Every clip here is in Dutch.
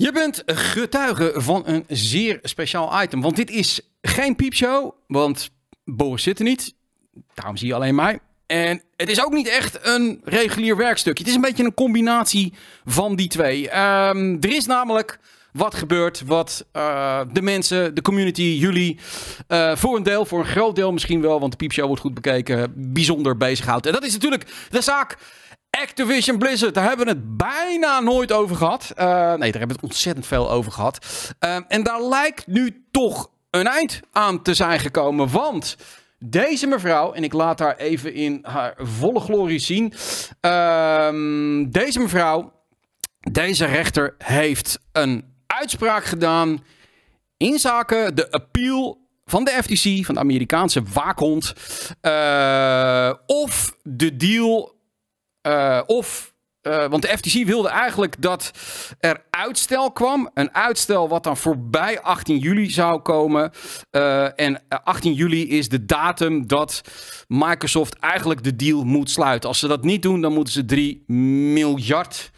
Je bent getuige van een zeer speciaal item. Want dit is geen piepshow, want Boris zit er niet. Daarom zie je alleen mij. En het is ook niet echt een regulier werkstuk. Het is een beetje een combinatie van die twee. Ehm, er is namelijk wat gebeurt, wat eh, de mensen, de community, jullie, eh, voor een deel, voor een groot deel misschien wel, want de piepshow wordt goed bekeken, bijzonder bezighoudt. En dat is natuurlijk de zaak Activision Blizzard, daar hebben we het bijna nooit over gehad. Eh, nee, daar hebben we het ontzettend veel over gehad. Ehm, en daar lijkt nu toch een eind aan te zijn gekomen. Want deze mevrouw, en ik laat haar even in haar volle glorie zien. Ehm, deze mevrouw, deze rechter heeft een uitspraak gedaan in zaken de appeal van de FTC, van de Amerikaanse waakhond, eh, of de deal eh, of, eh, want de FTC wilde eigenlijk dat er uitstel kwam. Een uitstel wat dan voorbij 18 juli zou komen. Eh, en 18 juli is de datum dat Microsoft eigenlijk de deal moet sluiten. Als ze dat niet doen, dan moeten ze 3 miljard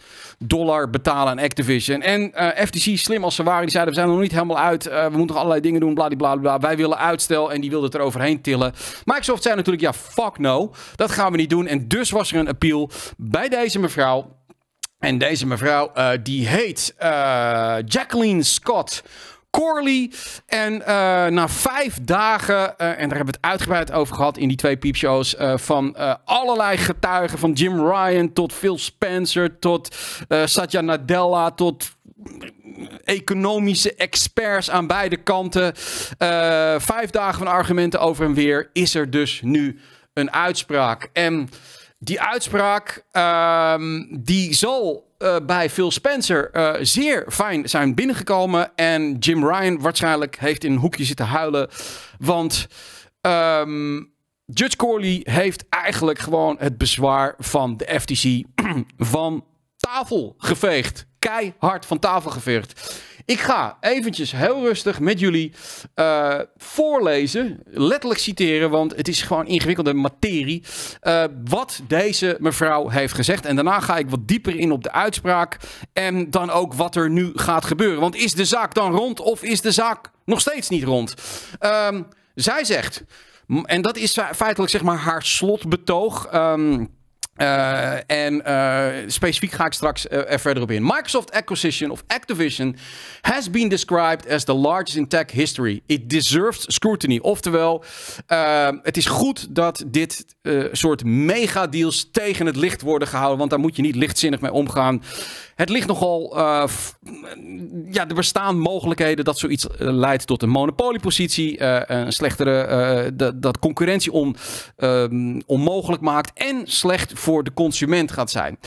dollar betalen aan Activision. En eh, FTC, slim als ze waren, die zeiden: we zijn nog niet helemaal uit. Eh, we moeten nog allerlei dingen doen, bladibladibla. Wij willen uitstel. En die wilden het er overheen tillen. Microsoft zei natuurlijk: ja, fuck no. Dat gaan we niet doen. En dus was er een appeal bij deze mevrouw. En deze mevrouw, eh, die heet Jacqueline Scott. Corley. En eh, na vijf dagen, eh, en daar hebben we het uitgebreid over gehad in die twee piepshows, eh, van allerlei getuigen, van Jim Ryan tot Phil Spencer, tot Satya Nadella, tot mm, economische experts aan beide kanten. vijf dagen van argumenten over en weer is er dus nu een uitspraak. En die uitspraak, ehm, die zal eh, bij Phil Spencer uh, zeer fijn zijn binnengekomen. En Jim Ryan waarschijnlijk heeft in een hoekje zitten huilen. Want ehm, Judge Corley heeft eigenlijk gewoon het bezwaar van de FTC van tafel geveegd. Keihard van tafel geveegd. Ik ga eventjes heel rustig met jullie eh, voorlezen, letterlijk citeren, want het is gewoon ingewikkelde materie, eh, wat deze mevrouw heeft gezegd. En daarna ga ik wat dieper in op de uitspraak en dan ook wat er nu gaat gebeuren. Want is de zaak dan rond of is de zaak nog steeds niet rond? Ehm, zij zegt, en dat is feitelijk zeg maar haar slotbetoog. Um, eh, en eh, specifiek ga ik straks eh, er verder op in. Microsoft Acquisition of Activision has been described as the largest in tech history. It deserves scrutiny. Oftewel, het is goed dat dit soort megadeals tegen het licht worden gehouden. Want daar moet je niet lichtzinnig mee omgaan het ligt nogal. Eh, ja, er bestaan mogelijkheden dat zoiets eh, leidt tot een monopoliepositie. Eh, een slechtere. dat concurrentie ehm, onmogelijk maakt. En slecht voor de consument gaat zijn.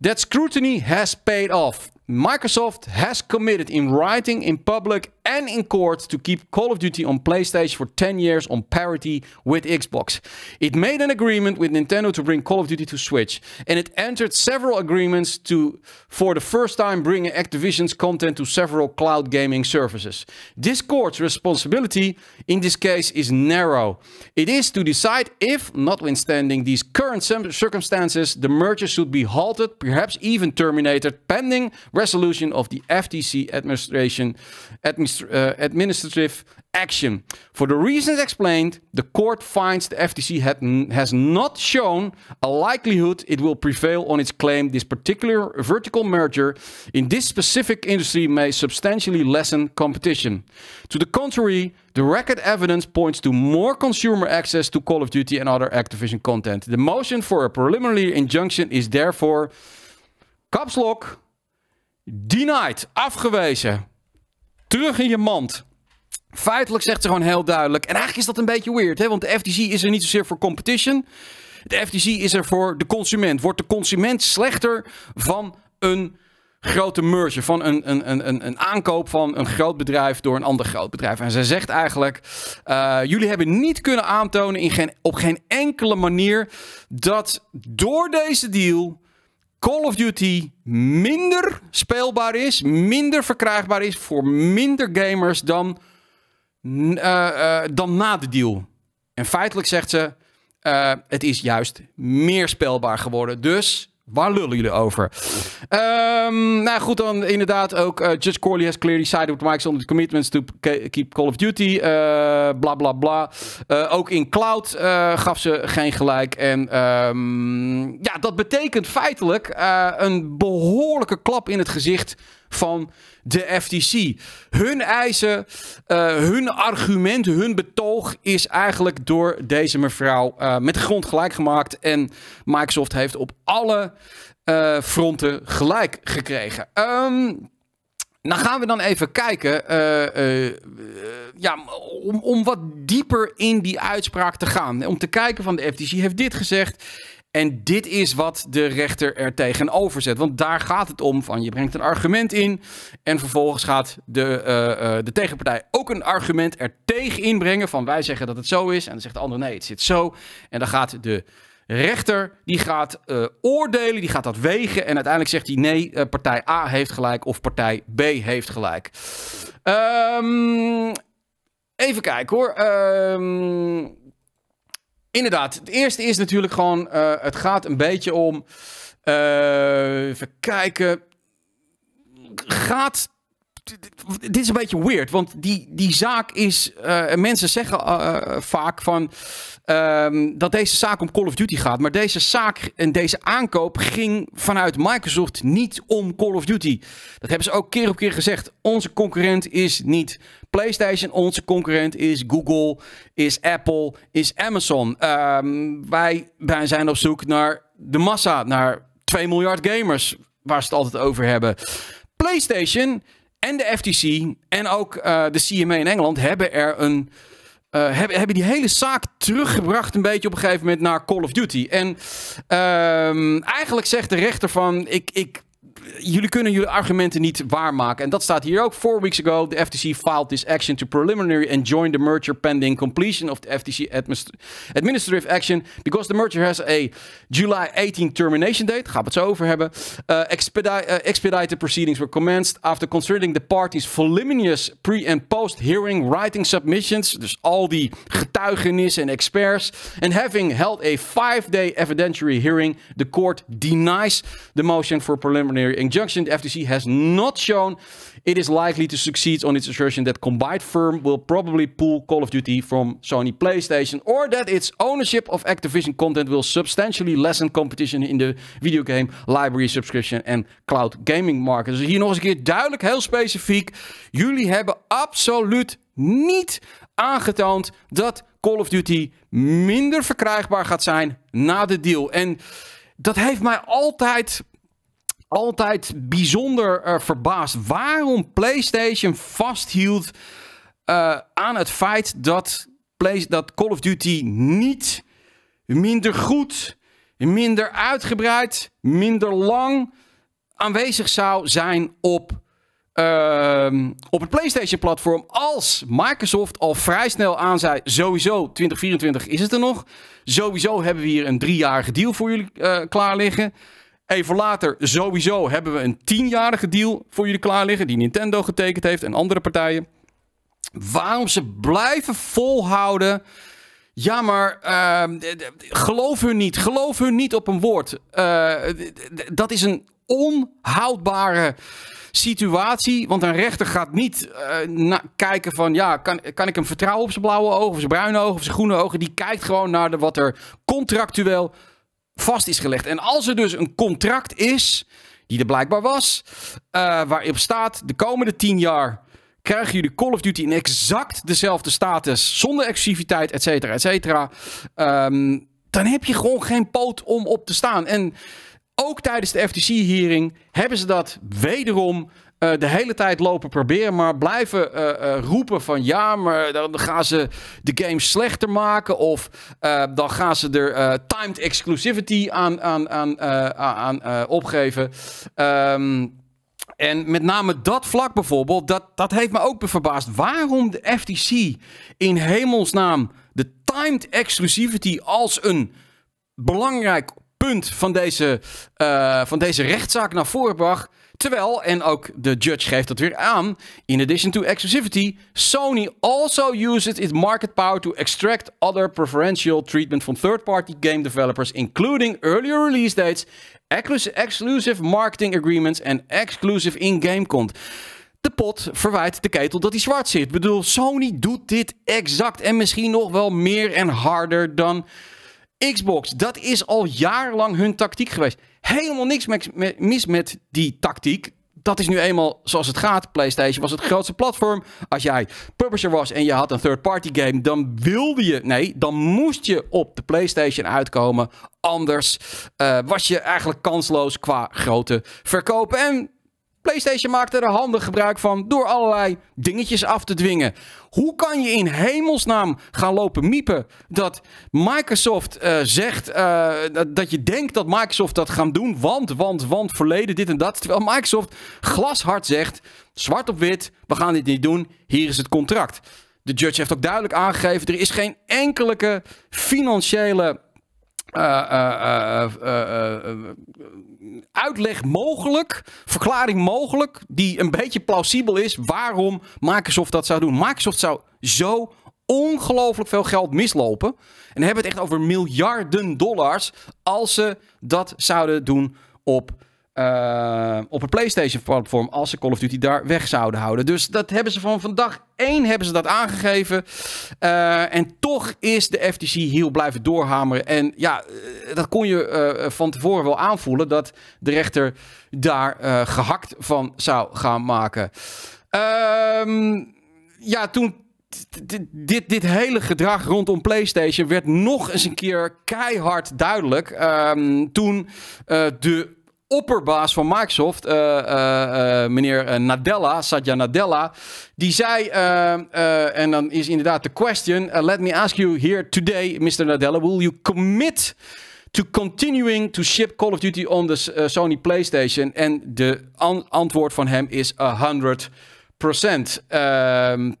That scrutiny has paid off. Microsoft has committed in writing, in public, and in court to keep Call of Duty on PlayStation for 10 years on parity with Xbox. It made an agreement with Nintendo to bring Call of Duty to Switch, and it entered several agreements to, for the first time, bring Activision's content to several cloud gaming services. This court's responsibility in this case is narrow. It is to decide if, notwithstanding these current circumstances, the merger should be halted, perhaps even terminated, pending resolution of the FTC administration uh, administrative action. For the reasons explained, the court finds the FTC had, has not shown a likelihood it will prevail on its claim this particular vertical merger in this specific industry may substantially lessen competition. To the contrary, the record evidence points to more consumer access to Call of Duty and other Activision content. The motion for a preliminary injunction is therefore caps lock Denied, afgewezen. Terug in je mand. Feitelijk zegt ze gewoon heel duidelijk. En eigenlijk is dat een beetje weird, hè? want de FTC is er niet zozeer voor competition. De FTC is er voor de consument. Wordt de consument slechter van een grote merger, van een, een, een, een aankoop van een groot bedrijf door een ander groot bedrijf. En zij zegt eigenlijk: eh, jullie hebben niet kunnen aantonen in geen, op geen enkele manier dat door deze deal Call of Duty minder speelbaar is, minder verkrijgbaar is voor minder gamers dan, eh, eh, dan na de deal. En feitelijk zegt ze, eh, het is juist meer speelbaar geworden. Dus Waar lullen jullie over? Ehm, nou goed, dan inderdaad ook. Uh, Judge Corley has clearly sided with Mike's on the commitments to keep Call of Duty. Eh, bla bla bla. Eh, ook in cloud gaf ze geen gelijk. En ehm, ja, dat betekent feitelijk een behoorlijke klap in het gezicht van de FTC. Hun eisen, eh, hun argument, hun betoog is eigenlijk door deze mevrouw eh, met grond gelijk gemaakt. En Microsoft heeft op alle eh, fronten gelijk gekregen. nou gaan we dan even kijken, ja, om, om wat dieper in die uitspraak te gaan. Om te kijken van de FTC heeft dit gezegd, en dit is wat de rechter er tegenover zet. Want daar gaat het om: van je brengt een argument in. En vervolgens gaat de, eh, eh, de tegenpartij ook een argument er tegen inbrengen. Van wij zeggen dat het zo is. En dan zegt de ander nee, het zit zo. En dan gaat de rechter die gaat eh, oordelen, die gaat dat wegen. En uiteindelijk zegt hij nee, partij A heeft gelijk of partij B heeft gelijk. Ehm, even kijken hoor. Um, Inderdaad, het eerste is natuurlijk gewoon, eh, het gaat een beetje om, uh, even kijken, gaat dit is een beetje weird, want die, die zaak is. Eh, mensen zeggen eh, eh, vaak van. Ehm, dat deze zaak om Call of Duty gaat. Maar deze zaak en deze aankoop ging vanuit Microsoft niet om Call of Duty. Dat hebben ze ook keer op keer gezegd. Onze concurrent is niet PlayStation. Onze concurrent is Google, is Apple, is Amazon. Ehm, wij, wij zijn op zoek naar de massa, naar 2 miljard gamers. Waar ze het altijd over hebben. PlayStation en de FTC en ook eh, de CMA in Engeland hebben er een. Eh, hebben, hebben die hele zaak teruggebracht een beetje op een gegeven moment naar Call of Duty. En ehm, eigenlijk zegt de rechter van... Ik, ik jullie kunnen jullie argumenten niet waarmaken. En dat staat hier ook. Four weeks ago, the FTC filed this action to preliminary and join the merger pending completion of the FTC administrative action. Because the merger has a July 18 termination date. Gaan we het zo over hebben. Eh, eh, expedited proceedings were commenced after considering the parties voluminous pre- and post-hearing writing submissions. Dus al die getuigenissen en experts. And having held a five-day evidentiary hearing, the court denies the motion for preliminary preliminary injunction, the FTC has not shown it is likely to succeed on its assertion that combined firm will probably pull Call of Duty from Sony PlayStation or that its ownership of Activision content will substantially lessen competition in the video game library subscription and cloud gaming market. Dus hier nog eens een keer duidelijk, heel specifiek. Jullie hebben absoluut niet aangetoond dat Call of Duty minder verkrijgbaar gaat zijn na de deal. En dat heeft mij altijd altijd bijzonder eh, verbaasd waarom PlayStation vasthield eh, aan het feit dat, Play dat Call of Duty niet minder goed, minder uitgebreid, minder lang aanwezig zou zijn op ehm, op het PlayStation-platform. Als Microsoft al vrij snel aan zei: sowieso 2024 is het er nog. Sowieso hebben we hier een driejarige deal voor jullie uh, klaar liggen. Even later, sowieso, hebben we een tienjarige deal voor jullie klaar liggen. Die Nintendo getekend heeft en andere partijen. Waarom ze blijven volhouden. Ja, maar ehm, geloof hun niet. Geloof hun niet op een woord. Eh, dat is een onhoudbare situatie. Want een rechter gaat niet eh, kijken van... ja, kan, kan ik hem vertrouwen op zijn blauwe ogen... of zijn bruine ogen of zijn groene ogen. Die kijkt gewoon naar de, wat er contractueel vast is gelegd. En als er dus een contract is, die er blijkbaar was, uh, waarop staat de komende 10 jaar krijgen jullie Call of Duty in exact dezelfde status, zonder exclusiviteit, et cetera, et cetera. Ehm, dan heb je gewoon geen poot om op te staan. En ook tijdens de FTC-hearing hebben ze dat wederom eh, de hele tijd lopen proberen, maar blijven eh, eh, roepen van ja, maar dan gaan ze de game slechter maken of dan gaan ze er timed exclusivity aan, aan, aan, aan opgeven. Ehm, en met name dat vlak bijvoorbeeld, dat, dat heeft me ook verbaasd. Waarom de FTC in hemelsnaam de timed exclusivity als een belangrijk punt van deze, eh, van deze rechtszaak naar voren bracht. Terwijl, en ook de judge geeft dat weer aan, in addition to exclusivity, Sony also uses its market power to extract other preferential treatment from third-party game developers, including earlier release dates, exclusive marketing agreements en exclusive in-game content. De pot verwijt de ketel dat hij zwart zit. Ik bedoel, Sony doet dit exact en misschien nog wel meer en harder dan Xbox, dat is al jarenlang hun tactiek geweest. Helemaal niks mis met die tactiek. Dat is nu eenmaal zoals het gaat. PlayStation was het grootste platform. Als jij publisher was en je had een third-party game, dan wilde je, nee, dan moest je op de PlayStation uitkomen. Anders eh, was je eigenlijk kansloos qua grote verkopen. En PlayStation maakt er handig gebruik van door allerlei dingetjes af te dwingen. Hoe kan je in hemelsnaam gaan lopen miepen dat Microsoft eh, zegt eh, dat je denkt dat Microsoft dat gaan doen, want, want, want, verleden, dit en dat. Terwijl Microsoft glashard zegt, zwart op wit, we gaan dit niet doen, hier is het contract. De judge heeft ook duidelijk aangegeven, er is geen enkele financiële eh, eh, eh, uitleg mogelijk, verklaring mogelijk, die een beetje plausibel is waarom Microsoft dat zou doen. Microsoft zou zo ongelooflijk veel geld mislopen. En dan hebben we het echt over miljarden dollars als ze dat zouden doen op eh, op het PlayStation-platform als ze Call of Duty daar weg zouden houden. Dus dat hebben ze van vandaag één hebben ze dat aangegeven. Eh, en toch is de FTC heel blijven doorhameren. En ja, eh, dat kon je van tevoren wel aanvoelen dat de rechter daar gehakt van zou gaan maken. Ehm, ja, toen dit, dit hele gedrag rondom PlayStation werd nog eens een keer keihard duidelijk ehm, toen de opperbaas van Microsoft, eh, eh, eh, meneer Nadella, Satya Nadella, die zei, en dan is inderdaad de question, let me ask you here today, Mr. Nadella, will you commit to continuing to ship Call of Duty on the Sony PlayStation? En de antwoord van hem is 100%. Percent. Ehm,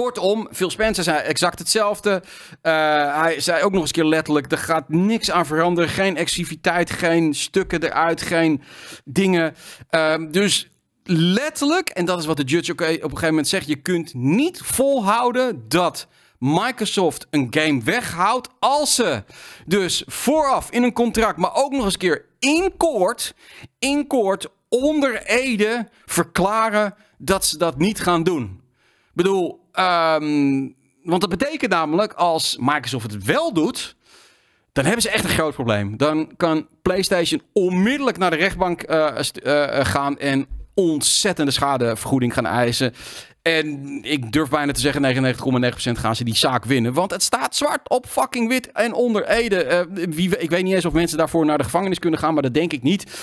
Kortom, Phil Spencer zei exact hetzelfde. Eh, hij zei ook nog eens keer letterlijk: er gaat niks aan veranderen. Geen excessiviteit, geen stukken eruit, geen dingen. Ehm, dus letterlijk, en dat is wat de judge eh, op een gegeven moment zegt: je kunt niet volhouden dat. Microsoft een game weghoudt als ze dus vooraf in een contract, maar ook nog eens keer in koord, in koord onder Ede verklaren dat ze dat niet gaan doen. Ik bedoel, Ehm, want dat betekent namelijk, als Microsoft het wel doet, dan hebben ze echt een groot probleem. Dan kan PlayStation onmiddellijk naar de rechtbank eh, eh, eh, gaan en ontzettende schadevergoeding gaan eisen. En ik durf bijna te zeggen, 99,9% gaan ze die zaak winnen. Want het staat zwart op fucking wit en onder Ede. wie, ik weet niet eens of mensen daarvoor naar de gevangenis kunnen gaan, maar dat denk ik niet.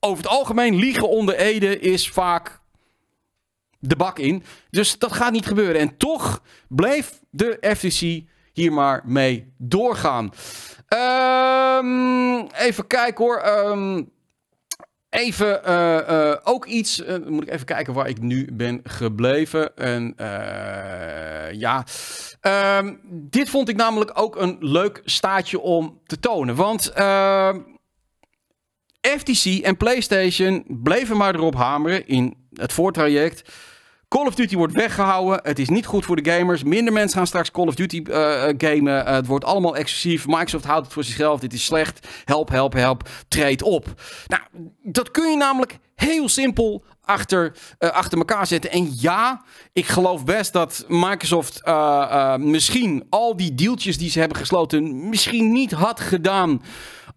Over het algemeen, liegen onder Ede is vaak de bak in. Dus dat gaat niet gebeuren. En toch bleef de FTC hier maar mee doorgaan. Ehm, even kijken hoor. Ehm, even eh, eh, ook iets. Uh, moet ik even kijken waar ik nu ben gebleven. En ja. Ehm, dit vond ik namelijk ook een leuk staatje om te tonen. Want. FTC en PlayStation bleven maar erop hameren in het voortraject Call of Duty wordt weggehouden. Het is niet goed voor de gamers. Minder mensen gaan straks Call of Duty eh, eh, gamen. Eh, het wordt allemaal excessief. Microsoft houdt het voor zichzelf. Dit is slecht. Help, help, help. Treed op. Nou, dat kun je namelijk heel simpel achter, achter elkaar zetten. En ja, ik geloof best dat Microsoft misschien al die dealtjes die ze hebben gesloten, misschien niet had gedaan.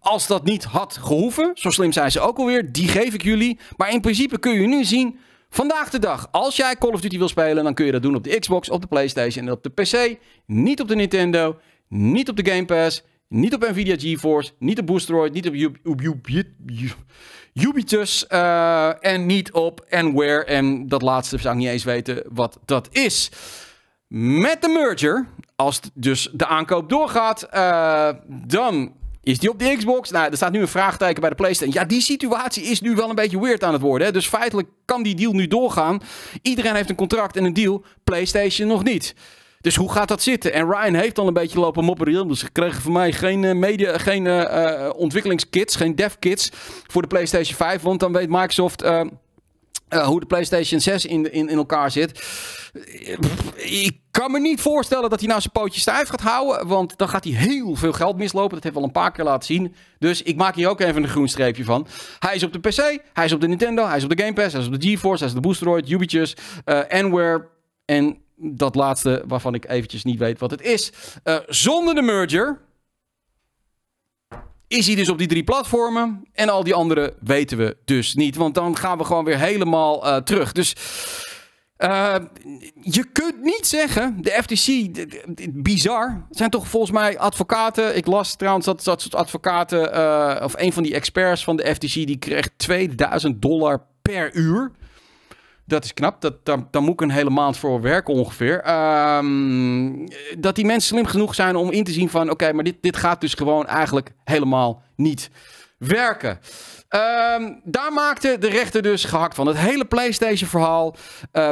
Als dat niet had gehoeven, zo slim zijn ze ook alweer, die geef ik jullie. Maar in principe kun je nu zien, Vandaag de dag, als jij Call of Duty wil spelen, dan kun je dat doen op de Xbox, op de PlayStation en op de PC. Niet op de Nintendo, niet op de Game Pass, niet op Nvidia GeForce, niet op Boosteroid, niet op Ubitus eh, en niet op Anywhere. En dat laatste zou ik niet eens weten wat dat is. Met de merger, als dus de aankoop doorgaat, eh, dan is die op de Xbox? Nou, er staat nu een vraagteken bij de PlayStation. Ja, die situatie is nu wel een beetje weird aan het worden. Hè? Dus feitelijk kan die deal nu doorgaan. Iedereen heeft een contract en een deal. PlayStation nog niet. Dus hoe gaat dat zitten? En Ryan heeft al een beetje lopen mopperen. Dus ze kregen van mij geen, eh, media, geen uh, ontwikkelingskits, geen kits voor de PlayStation 5. Want dan weet Microsoft. hoe de PlayStation 6 in, in, in elkaar zit. ik kan me niet voorstellen dat hij nou zijn pootjes stijf gaat houden. Want dan gaat hij heel veel geld mislopen. Dat heeft we al een paar keer laten zien. Dus ik maak hier ook even een groen streepje van. Hij is op de PC, hij is op de Nintendo, hij is op de Game Pass, hij is op de GeForce, hij is op de Boosteroid, Ubitjes, uh, eh, Anywhere. en dat laatste waarvan ik eventjes niet weet wat het is. Eh, zonder de merger is hij dus op die drie platformen en al die andere weten we dus niet. Want dan gaan we gewoon weer helemaal eh, terug. Dus eh, je kunt niet zeggen, de FTC, bizar, zijn toch volgens mij advocaten. Ik las trouwens dat, dat soort advocaten, eh, of een van die experts van de FTC, die kreeg 2000 dollar per uur. Dat is knap, dat, daar, moet ik een hele maand voor werken ongeveer. Ehm, dat die mensen slim genoeg zijn om in te zien van, oké, maar dit, dit gaat dus gewoon eigenlijk helemaal niet werken. Ehm, daar maakte de rechter dus gehakt van. Het hele PlayStation-verhaal, eh,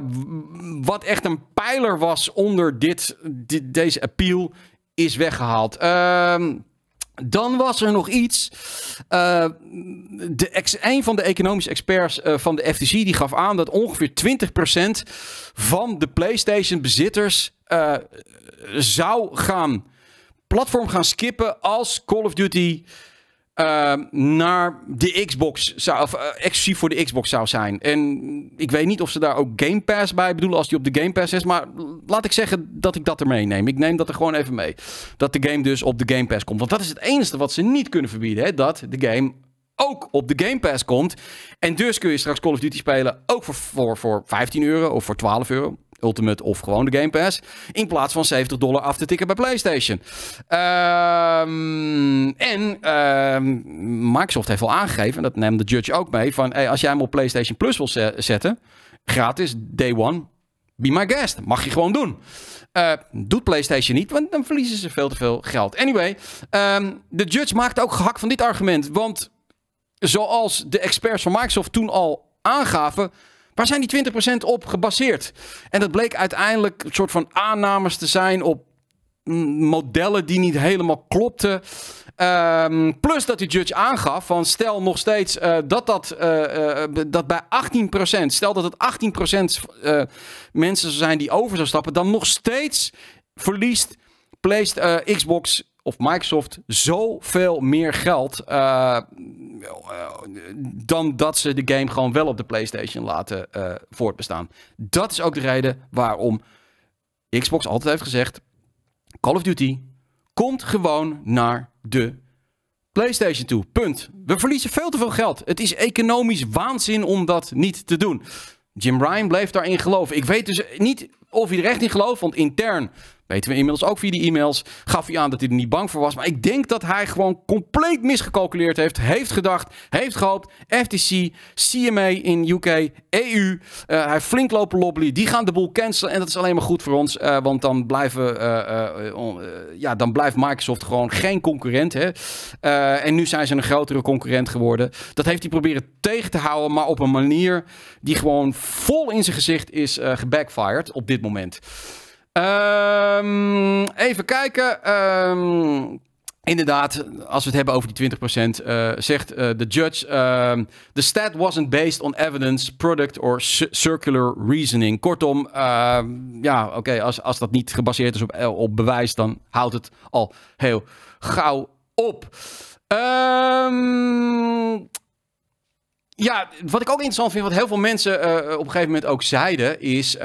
wat echt een pijler was onder dit, dit deze appeal, is weggehaald. Ehm, dan was er nog iets. Eh, de een van de economische experts eh, van de FTC die gaf aan dat ongeveer 20% van de PlayStation-bezitters zou gaan platform gaan skippen als Call of Duty Ehm, naar de Xbox zou, of eh, exclusief voor de Xbox zou zijn. En ik weet niet of ze daar ook Game Pass bij bedoelen als die op de Game Pass is. Maar laat ik zeggen dat ik dat er meeneem. Ik neem dat er gewoon even mee. Dat de game dus op de Game Pass komt. Want dat is het enige wat ze niet kunnen verbieden. Hè? Dat de game ook op de Game Pass komt. En dus kun je straks Call of Duty spelen. Ook voor, voor, voor 15 euro of voor 12 euro. Ultimate of gewoon de Game Pass. In plaats van 70 dollar af te tikken bij PlayStation. Ehm, en ehm, Microsoft heeft al aangegeven, en dat neemt de judge ook mee, van hey, als jij hem op PlayStation Plus wil zetten, gratis, day one, be my guest. Mag je gewoon doen. Eh, doet PlayStation niet, want dan verliezen ze veel te veel geld. Anyway, ehm, de judge maakt ook gehak van dit argument. Want zoals de experts van Microsoft toen al aangaven Waar zijn die 20% op gebaseerd? En dat bleek uiteindelijk een soort van aannames te zijn op modellen die niet helemaal klopten. Ehm, plus dat die judge aangaf van stel nog steeds eh, dat, dat, eh, eh, dat bij 18%, stel dat het 18% mensen zijn die over zou stappen, dan nog steeds verliest playstation Xbox of Microsoft zoveel meer geld eh, eh, dan dat ze de game gewoon wel op de PlayStation laten eh, voortbestaan. Dat is ook de reden waarom Xbox altijd heeft gezegd: Call of Duty komt gewoon naar de PlayStation toe. Punt. We verliezen veel te veel geld. Het is economisch waanzin om dat niet te doen. Jim Ryan bleef daarin geloven. Ik weet dus niet of hij er echt in gelooft, want intern Weten we inmiddels ook via die e-mails. Gaf hij aan dat hij er niet bang voor was. Maar ik denk dat hij gewoon compleet misgecalculeerd heeft. Heeft gedacht, heeft gehoopt. FTC, CMA in UK, EU. Uh, eh, hij flink lopen lobby Die gaan de boel cancelen. En dat is alleen maar goed voor ons. Eh, want dan, blijven, eh, ja, dan blijft Microsoft gewoon geen concurrent. Hè? en nu zijn ze een grotere concurrent geworden. Dat heeft hij proberen tegen te houden. Maar op een manier die gewoon vol in zijn gezicht is gebackfired op dit moment. Um, even kijken. Ehm, inderdaad, als we het hebben over die 20%, uh, eh, zegt eh, de judge: um, The stat wasn't based on evidence, product or circular reasoning. Kortom, ja, oké, als, als dat niet gebaseerd is op, eh, op bewijs, dan houdt het al heel gauw op. Ehm. ja, wat ik ook interessant vind, wat heel veel mensen op een gegeven moment ook zeiden, is.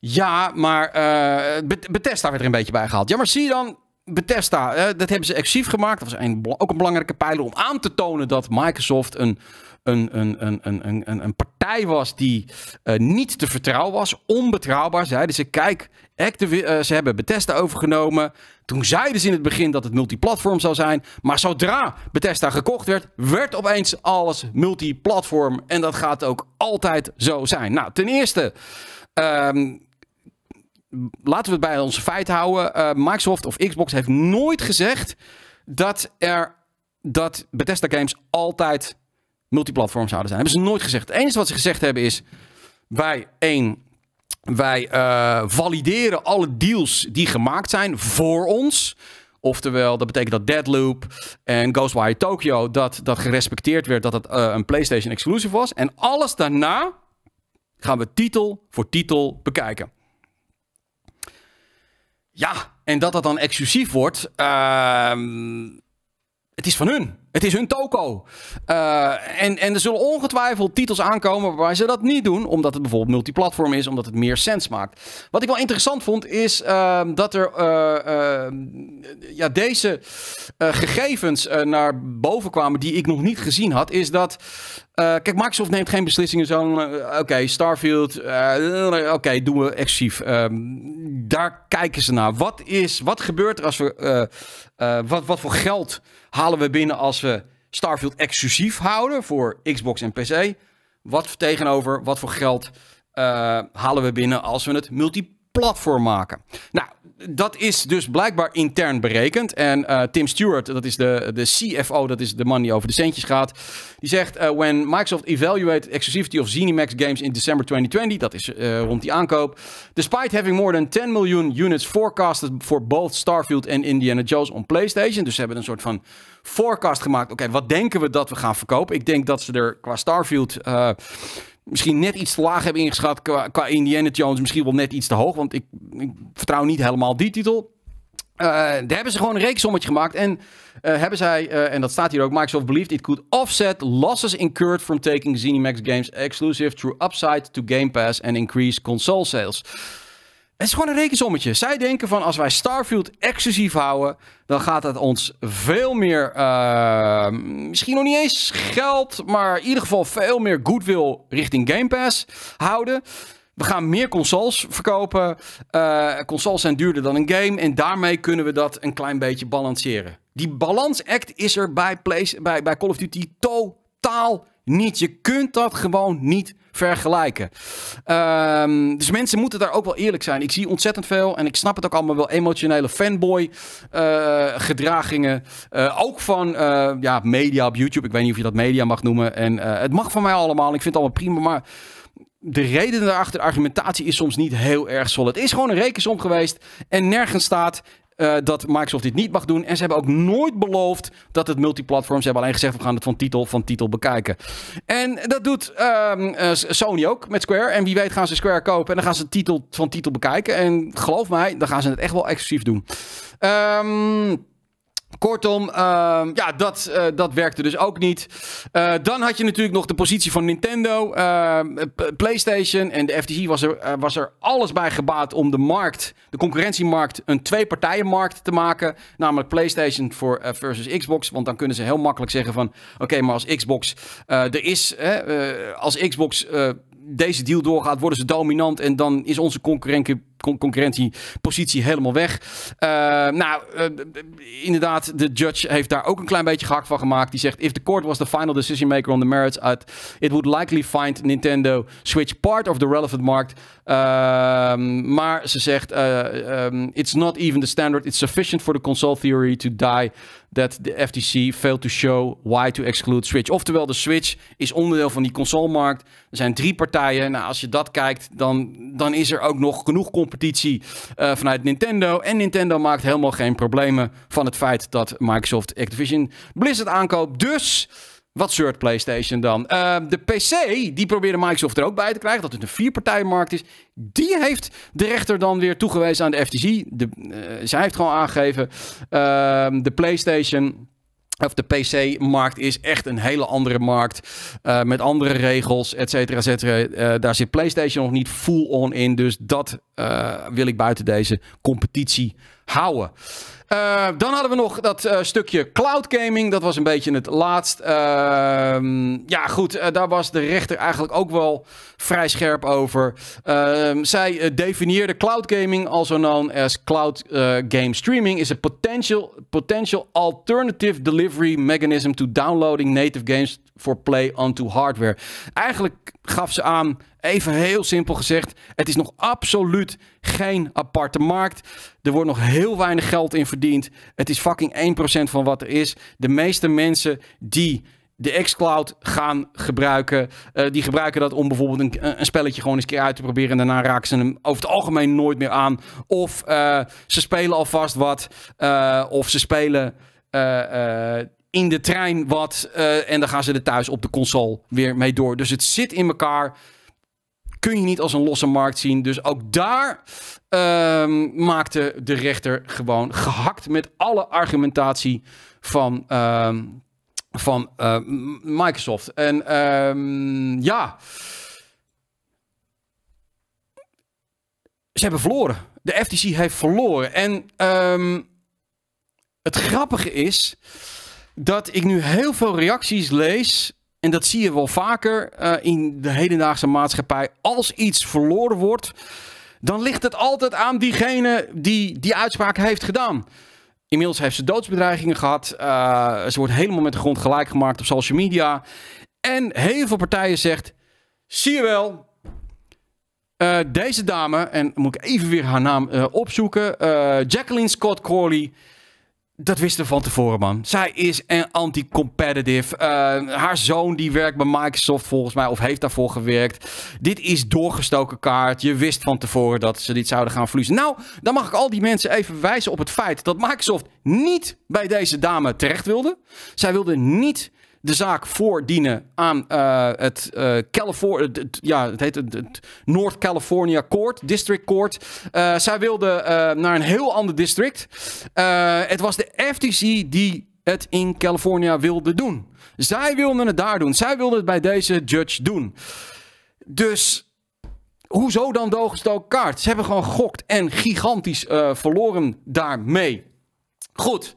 Ja, maar uh, Bethesda werd er een beetje bij gehaald. Ja, maar zie je dan, Bethesda, eh, dat hebben ze exclusief gemaakt. Dat was een, ook een belangrijke pijler om aan te tonen dat Microsoft een, een, een, een, een, een, een partij was die eh, niet te vertrouwen was, onbetrouwbaar. Zeiden ze, kijk, ze hebben Bethesda overgenomen. Toen zeiden ze in het begin dat het multiplatform zou zijn. Maar zodra Bethesda gekocht werd, werd opeens alles multiplatform. En dat gaat ook altijd zo zijn. Nou, ten eerste... Ehm, laten we het bij onze feit houden. Eh, Microsoft of Xbox heeft nooit gezegd dat er dat Bethesda games altijd multiplatform zouden zijn. Dat hebben ze nooit gezegd. Het enige wat ze gezegd hebben is wij één wij eh, valideren alle deals die gemaakt zijn voor ons. Oftewel, dat betekent dat Deadloop en Ghostwire Tokyo dat, dat gerespecteerd werd dat het eh, een PlayStation exclusive was. En alles daarna gaan we titel voor titel bekijken. Ja, en dat dat dan exclusief wordt. Uh, het is van hun. Het is hun toko. Eh, en, en er zullen ongetwijfeld titels aankomen waar ze dat niet doen. Omdat het bijvoorbeeld multiplatform is, omdat het meer sens maakt. Wat ik wel interessant vond, is ehm, dat er eh, ehm, ja, deze eh, gegevens naar boven kwamen die ik nog niet gezien had. Is dat. kijk, Microsoft neemt geen beslissingen zo. Oké, Starfield. Oké, doen we exclusief. Ehm, daar kijken ze naar. Wat, is, wat gebeurt er als we eh, wat, wat voor geld halen we binnen als we Starfield exclusief houden voor Xbox en PC? Wat tegenover, wat voor geld eh, halen we binnen als we het multiplatform maken? Nou, dat is dus blijkbaar intern berekend. En eh, Tim Stewart, dat is de, de CFO, dat is de man die over de centjes gaat. Die zegt: eh, When Microsoft evaluated exclusivity of ZeniMax games in December 2020, dat is eh, rond die aankoop. Despite having more than 10 miljoen units forecasted for both Starfield en Indiana Jones on PlayStation. Dus ze hebben een soort van forecast gemaakt. Oké, wat denken we dat we gaan verkopen? Ik denk dat ze er qua Starfield misschien net iets te laag hebben ingeschat qua, qua Indiana Jones. Misschien wel net iets te hoog, want ik, ik vertrouw niet helemaal die titel. Uh, daar hebben ze gewoon een reeksommetje gemaakt. En eh, hebben zij, eh, en dat staat hier ook, Microsoft believed it could offset losses incurred from taking ZeniMax games exclusive through upside to Game Pass and increase console sales. Het is gewoon een rekensommetje. Zij denken van als wij Starfield exclusief houden, dan gaat het ons veel meer, ehm, misschien nog niet eens geld, maar in ieder geval veel meer goodwill richting Game Pass houden. We gaan meer consoles verkopen. Eh, consoles zijn duurder dan een game. En daarmee kunnen we dat een klein beetje balanceren. Die act is er bij, place, bij, bij Call of Duty totaal niet. Je kunt dat gewoon niet vergelijken. Ehm, dus mensen moeten daar ook wel eerlijk zijn. Ik zie ontzettend veel en ik snap het ook allemaal wel emotionele fanboy eh, gedragingen. Eh, ook van eh, ja, media op YouTube. Ik weet niet of je dat media mag noemen. En het mag van mij allemaal. Ik vind het allemaal prima. Maar de reden daarachter, argumentatie is soms niet heel erg solid. Het is gewoon een rekensom geweest en nergens staat eh, dat Microsoft dit niet mag doen. En ze hebben ook nooit beloofd dat het multiplatform. Ze hebben alleen gezegd: we gaan het van titel van titel bekijken. En dat doet ehm, eh, Sony ook met Square. En wie weet gaan ze Square kopen en dan gaan ze titel van titel bekijken. En geloof mij, dan gaan ze het echt wel exclusief doen. Ehm. Kortom, ehm, ja, dat, eh, dat werkte dus ook niet. Eh, dan had je natuurlijk nog de positie van Nintendo, ehm, PlayStation en de FTC was er, eh, was er alles bij gebaat om de markt, de concurrentiemarkt, een twee-partijenmarkt te maken. Namelijk PlayStation voor, versus Xbox. Want dan kunnen ze heel makkelijk zeggen van, oké, maar als Xbox, er is, hè, als Xbox deze deal doorgaat, worden ze dominant en dan is onze concurrentie concurrentiepositie helemaal weg. Eh, nou, eh, inderdaad, de judge heeft daar ook een klein beetje gehakt van gemaakt. Die zegt: If the court was the final decision maker on the merits, it would likely find Nintendo Switch part of the relevant market. Ehm, maar ze zegt: eh, ehm, It's not even the standard. It's sufficient for the console theory to die that the FTC failed to show why to exclude Switch. Oftewel, de Switch is onderdeel van die consolemarkt. Er zijn drie partijen. Nou, als je dat kijkt, dan, dan is er ook nog genoeg competitie eh, vanuit Nintendo. En Nintendo maakt helemaal geen problemen van het feit dat Microsoft Activision Blizzard aankoopt. Dus. Wat soort PlayStation dan? Eh, de PC, die probeerde Microsoft er ook bij te krijgen, dat het een vierpartijenmarkt is. Die heeft de rechter dan weer toegewezen aan de FTC. De, eh, zij heeft gewoon aangegeven: de PlayStation of de PC-markt is echt een hele andere markt. Eh, met andere regels, et cetera, et cetera. Eh, daar zit PlayStation nog niet full on in. Dus dat eh, wil ik buiten deze competitie houden. Eh, dan hadden we nog dat eh, stukje cloud gaming. Dat was een beetje het laatst. Ehm, ja, goed. Eh, daar was de rechter eigenlijk ook wel vrij scherp over. Ehm, zij definieerde cloud gaming, also known as cloud game streaming, is a potential, potential alternative delivery mechanism to downloading native games for play onto hardware. Eigenlijk gaf ze aan Even heel simpel gezegd, het is nog absoluut geen aparte markt. Er wordt nog heel weinig geld in verdiend. Het is fucking 1% van wat er is. De meeste mensen die de Cloud gaan gebruiken. Eh, die gebruiken dat om bijvoorbeeld een, eh, een, spelletje gewoon eens keer uit te proberen. En daarna raken ze hem over het algemeen nooit meer aan. Of eh, ze spelen alvast wat. of ze spelen in de trein wat. en dan gaan ze er thuis op de console weer mee door. Dus het zit in elkaar kun je niet als een losse markt zien. Dus ook daar ehm, maakte de rechter gewoon gehakt met alle argumentatie van, ehm, van eh, Microsoft. En ehm, ja. Ze hebben verloren. De FTC heeft verloren. En het grappige is dat ik nu heel veel reacties lees en dat zie je wel vaker eh, in de hedendaagse maatschappij. Als iets verloren wordt, dan ligt het altijd aan diegene die die uitspraak heeft gedaan. Inmiddels heeft ze doodsbedreigingen gehad. Eh, ze wordt helemaal met de grond gelijk gemaakt op social media. En heel veel partijen zegt: zie je wel, eh, deze dame, en moet ik even weer haar naam opzoeken: Jacqueline Scott Corley. Dat wisten we van tevoren, man. Zij is anti-competitive. Eh, haar zoon die werkt bij Microsoft volgens mij, of heeft daarvoor gewerkt. Dit is doorgestoken kaart. Je wist van tevoren dat ze dit zouden gaan verliezen. Nou, dan mag ik al die mensen even wijzen op het feit dat Microsoft niet bij deze dame terecht wilde. Zij wilde niet de zaak voordienen aan eh, het, uh, eh, California, ja, het, heet het, North California Court, District Court. Eh, zij wilde naar een heel ander district. het was de FTC die het in California wilde doen. Zij wilden het daar doen. Zij wilden het bij deze judge doen. Dus hoezo dan doodgestoken kaart? Ze hebben gewoon gokt en gigantisch verloren daarmee. Goed.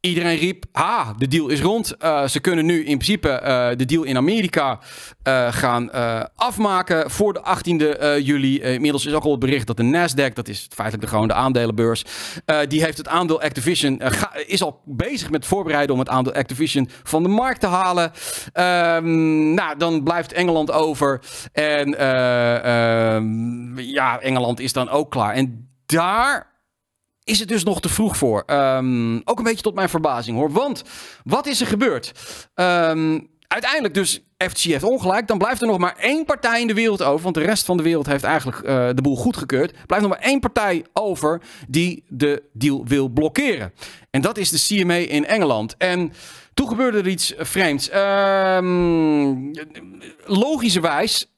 Iedereen riep, ha, ah, de deal is rond. Eh, ze kunnen nu in principe eh, de deal in Amerika eh, gaan afmaken voor de 18e juli. inmiddels is ook al het bericht dat de Nasdaq, dat is feitelijk de, gewoon aandelenbeurs, die heeft het aandeel Activision, is al bezig met voorbereiden om het aandeel Activision van de markt te halen. Um, nou, dan blijft Engeland over. En ehm, ja, Engeland is dan ook klaar. En daar is het dus nog te vroeg voor. Ehm, ook een beetje tot mijn verbazing hoor. Want wat is er gebeurd? Ehm, uiteindelijk dus FCF heeft ongelijk. Dan blijft er nog maar één partij in de wereld over. Want de rest van de wereld heeft eigenlijk eh, de boel goedgekeurd. Blijft nog maar één partij over die de deal wil blokkeren. En dat is de CMA in Engeland. En toen gebeurde er iets vreemds. Ehm, logischerwijs,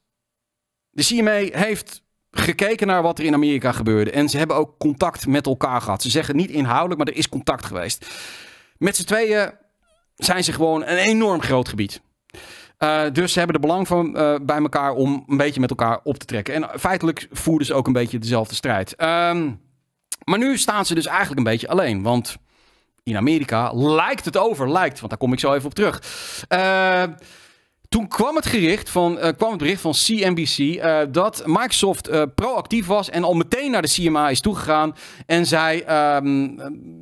de CMA heeft gekeken naar wat er in Amerika gebeurde. En ze hebben ook contact met elkaar gehad. Ze zeggen niet inhoudelijk, maar er is contact geweest. Met z'n tweeën zijn ze gewoon een enorm groot gebied. Eh, dus ze hebben er belang van eh, bij elkaar om een beetje met elkaar op te trekken. En feitelijk voerden ze ook een beetje dezelfde strijd. Ehm, maar nu staan ze dus eigenlijk een beetje alleen. Want in Amerika lijkt het over, lijkt, want daar kom ik zo even op terug. Eh toen kwam het, van, eh, kwam het bericht van CNBC eh, dat Microsoft eh, proactief was en al meteen naar de CMA is toegegaan en zei: ehm,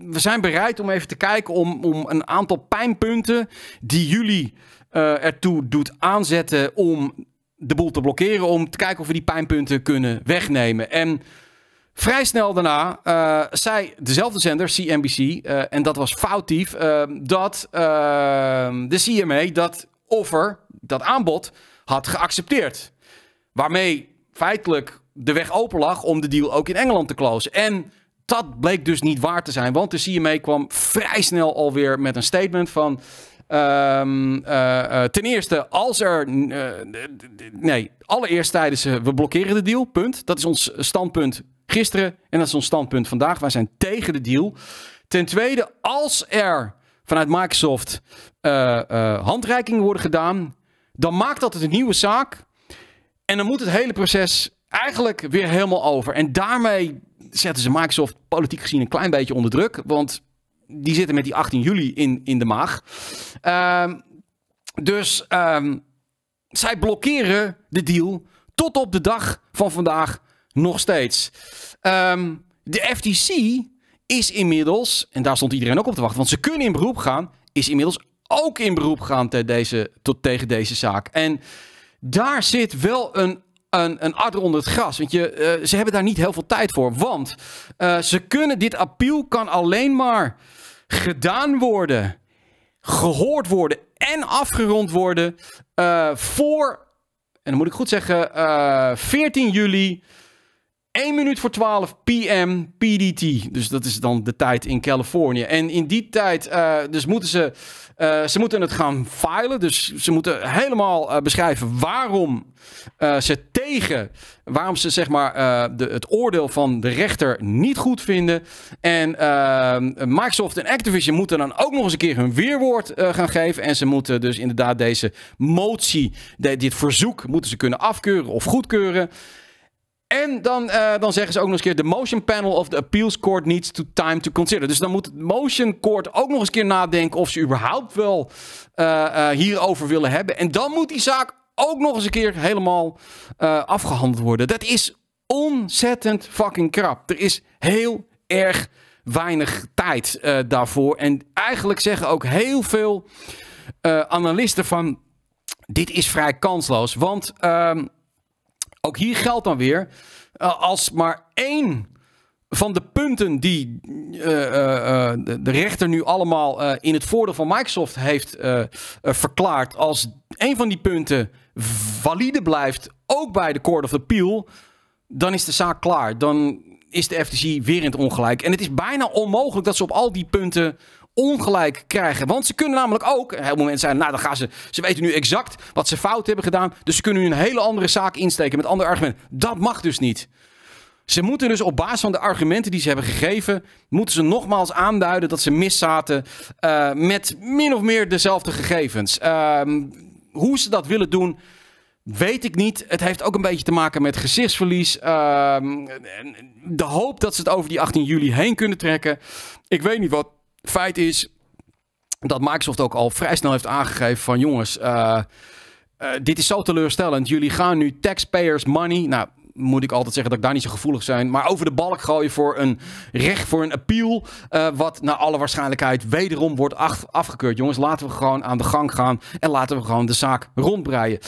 We zijn bereid om even te kijken om, om een aantal pijnpunten die jullie ertoe doet aanzetten om de boel te blokkeren, om te kijken of we die pijnpunten kunnen wegnemen. En Vrij snel daarna zei dezelfde zender, CNBC, en dat was foutief, dat de CMA dat offer, dat aanbod, had geaccepteerd. Waarmee feitelijk de weg open lag om de deal ook in Engeland te closen. En dat bleek dus niet waar te zijn, want de CMA kwam vrij snel alweer met een statement van. Ehm, eh, eh, ten eerste, als er. Eh, nee, allereerst tijdens. we blokkeren de deal. Punt. Dat is ons standpunt gisteren. En dat is ons standpunt vandaag. Wij zijn tegen de deal. Ten tweede, als er vanuit Microsoft uh, handreikingen worden gedaan, dan maakt dat het een nieuwe zaak. En dan moet het hele proces eigenlijk weer helemaal over. En daarmee zetten ze Microsoft politiek gezien een klein beetje onder druk. Want die zitten met die 18 juli in, in de maag. Ehm, dus ehm, zij blokkeren de deal tot op de dag van vandaag nog steeds. Ehm, de FTC is inmiddels, en daar stond iedereen ook op te wachten, want ze kunnen in beroep gaan, is inmiddels ook in beroep gaan te deze, tot, tegen deze zaak. En daar zit wel een, een, een adder onder het gras. Want je, eh, ze hebben daar niet heel veel tijd voor. Want eh, ze kunnen, dit appeal kan alleen maar gedaan worden, gehoord worden en afgerond worden eh, voor, en dan moet ik goed zeggen, 14 juli 1 minuut voor 12 p.m. PDT. Dus dat is dan de tijd in Californië. En in die tijd, eh, dus moeten ze, eh, ze moeten het gaan filen. Dus ze moeten helemaal eh, beschrijven waarom ze tegen, waarom ze zeg maar de, het oordeel van de rechter niet goed vinden. En Microsoft en Activision moeten dan ook nog eens een keer hun weerwoord gaan geven. En ze moeten dus inderdaad deze motie, dit verzoek, moeten ze kunnen afkeuren of goedkeuren. En dan, eh, dan zeggen ze ook nog eens keer: the motion panel of the appeals court needs to time to consider. Dus dan moet het motion court ook nog eens keer nadenken of ze überhaupt wel uh, uh, hierover willen hebben. En dan moet die zaak ook nog eens een keer helemaal afgehandeld worden. Dat is ontzettend fucking krap. Er is heel erg weinig tijd daarvoor. En eigenlijk zeggen ook heel veel analisten van. Dit is vrij kansloos. Want ehm, ook hier geldt dan weer, eh, als maar één van de punten die eh, eh, de, rechter nu allemaal in het voordeel van Microsoft heeft verklaard, als één van die punten valide blijft, ook bij de Court of Appeal, dan is de zaak klaar. Dan is de FTC weer in het ongelijk. En het is bijna onmogelijk dat ze op al die punten ongelijk krijgen. Want ze kunnen namelijk ook, een heel moment zijn, nou dan gaan ze, ze weten nu exact wat ze fout hebben gedaan. Dus ze kunnen nu een hele andere zaak insteken met ander argument. Dat mag dus niet. Ze moeten dus op basis van de argumenten die ze hebben gegeven, moeten ze nogmaals aanduiden dat ze miszaten uh, met min of meer dezelfde gegevens. Ehm, hoe ze dat willen doen, weet ik niet. Het heeft ook een beetje te maken met gezichtsverlies. Ehm, de hoop dat ze het over die 18 juli heen kunnen trekken. Ik weet niet wat feit is dat Microsoft ook al vrij snel heeft aangegeven van jongens, eh, eh, dit is zo teleurstellend. Jullie gaan nu taxpayers money. Nou, moet ik altijd zeggen dat ik daar niet zo gevoelig zijn. Maar over de balk gooien voor een recht, voor een appeal. Eh, wat naar alle waarschijnlijkheid wederom wordt afgekeurd. Jongens, laten we gewoon aan de gang gaan. En laten we gewoon de zaak rondbreien.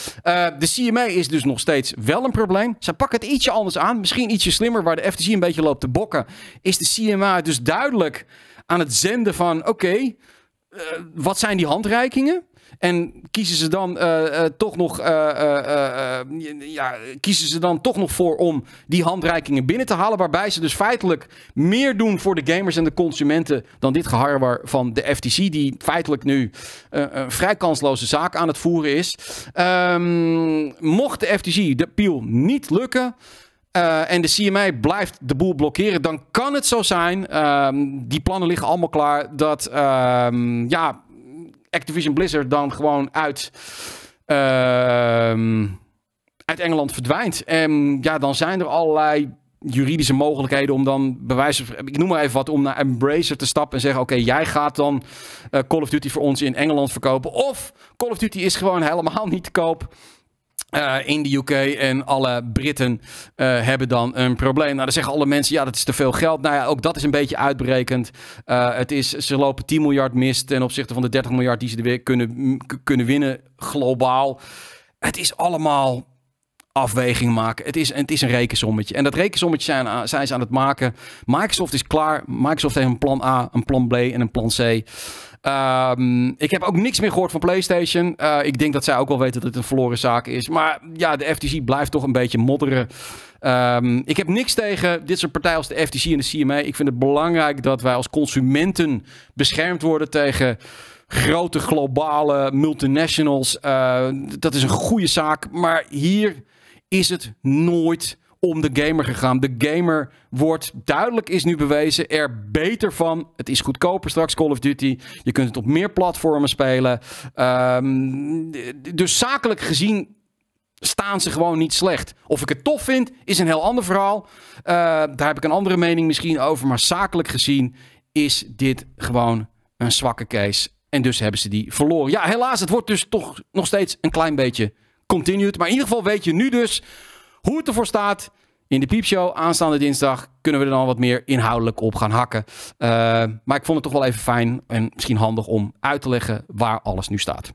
de CMA is dus nog steeds wel een probleem. Zij pakken het ietsje anders aan. Misschien ietsje slimmer. Waar de FTC een beetje loopt te bokken. Is de CMA dus duidelijk aan het zenden van: oké, eh, wat zijn die handreikingen? En kiezen ze dan eh, eh, toch nog. ja, kiezen ze dan toch nog voor om die handreikingen binnen te halen. Waarbij ze dus feitelijk meer doen voor de gamers en de consumenten. dan dit geharwar van de FTC. Die feitelijk nu een vrij kansloze zaak aan het voeren is. Ehm, mocht de FTC de piel niet lukken. Eh, en de CMA blijft de boel blokkeren, dan kan het zo zijn. Ehm, die plannen liggen allemaal klaar. Dat ehm, ja, Activision Blizzard dan gewoon uit, ehm, uit Engeland verdwijnt. En ja, dan zijn er allerlei juridische mogelijkheden om dan bewijzen. Ik noem maar even wat, om naar Embracer te stappen en zeggen: Oké, jij gaat dan eh, Call of Duty voor ons in Engeland verkopen. Of Call of Duty is gewoon helemaal niet te koop. Eh, in de UK en alle Britten eh, hebben dan een probleem. Nou, dan zeggen alle mensen, ja, dat is te veel geld. Nou ja, ook dat is een beetje uitbrekend. Eh, het is, ze lopen 10 miljard mis ten opzichte van de 30 miljard die ze er weer kunnen, kunnen winnen globaal. Het is allemaal afweging maken. Het is, het is een rekensommetje. En dat rekensommetje zijn, zijn ze aan het maken. Microsoft is klaar. Microsoft heeft een plan A, een plan B en een plan C. Ehm, ik heb ook niks meer gehoord van PlayStation. Eh, ik denk dat zij ook wel weten dat het een verloren zaak is. Maar ja, de FTC blijft toch een beetje modderen. Ehm, ik heb niks tegen dit soort partijen als de FTC en de CMA. Ik vind het belangrijk dat wij als consumenten beschermd worden tegen grote globale multinationals. Eh, dat is een goede zaak. Maar hier is het nooit om de gamer gegaan. De gamer wordt duidelijk is nu bewezen er beter van. Het is goedkoper straks Call of Duty. Je kunt het op meer platformen spelen. Ehm, dus zakelijk gezien staan ze gewoon niet slecht. Of ik het tof vind, is een heel ander verhaal. Eh, daar heb ik een andere mening misschien over. Maar zakelijk gezien is dit gewoon een zwakke case. En dus hebben ze die verloren. Ja, helaas, het wordt dus toch nog steeds een klein beetje continued. Maar in ieder geval weet je nu dus hoe het ervoor staat in de piepshow aanstaande dinsdag kunnen we er dan wat meer inhoudelijk op gaan hakken. Eh, maar ik vond het toch wel even fijn en misschien handig om uit te leggen waar alles nu staat.